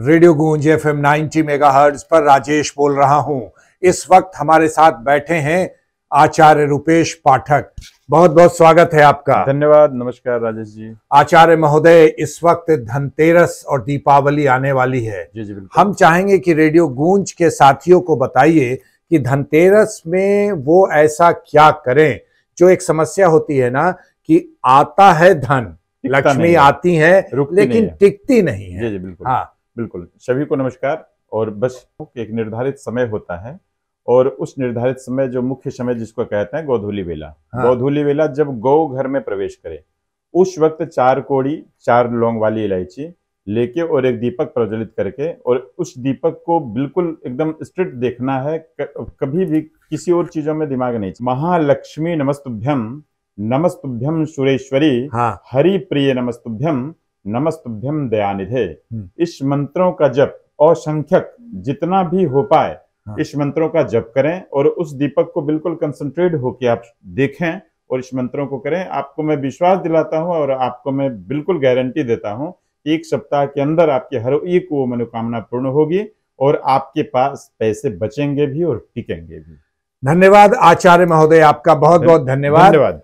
Radio गूंज F M ninety megahertz पर राजेश बोल रहा हूं इस वक्त हमारे साथ बैठे हैं आचार्य रुपेश पाठक बहुत बहुत स्वागत है आपका धन्यवाद नमस्कार राजेश जी आचार्य महोदय इस वक्त धनतेरस और दीपावली आने वाली है जी जी बिल्कुल हम चाहेंगे कि रेडियो गूंज के साथियों को बताइए कि धनतेरस में वो ऐसा क्या करें जो एक समस्या होती है ना कि आता है धन लक्ष्मी आती है लेकिन टिकती नहीं है जी जी बिल्कुल हाँ बिल्कुल सभी को नमस्कार और बस एक निर्धारित समय होता है और उस निर्धारित समय जो मुख्य समय जिसको कहते हैं गोधूली वेला हाँ। गोधूली वेला जब गौ घर में प्रवेश करे उस वक्त चार कोड़ी चार लौंग वाली इलायची लेके और एक दीपक प्रज्वलित करके और उस दीपक को बिल्कुल एकदम स्ट्रिक्ट देखना है कभी भी किसी और चीजों में दिमाग नहीं महालक्ष्मी नमस्तुभ्यम नमस्तुभ्यम सुरेश्वरी हाँ। हरि प्रिय नमस्तुभ्यम नमस्तुभ्यम दयानिधे हम्म। इस मंत्रों का जप असंख्यक जितना भी हो पाए हाँ। इस मंत्रों का जप करें और उस दीपक को बिल्कुल कंसंट्रेट होकर आप देखें और इस मंत्रों को करें आपको मैं विश्वास दिलाता हूं और आपको मैं बिल्कुल गारंटी देता हूं एक सप्ताह के अंदर आपके हर एक वो मनोकामना पूर्ण होगी और आपके पास पैसे बचेंगे भी और टिकेंगे भी धन्यवाद आचार्य महोदय आपका बहुत बहुत धन्यवाद धन्यवाद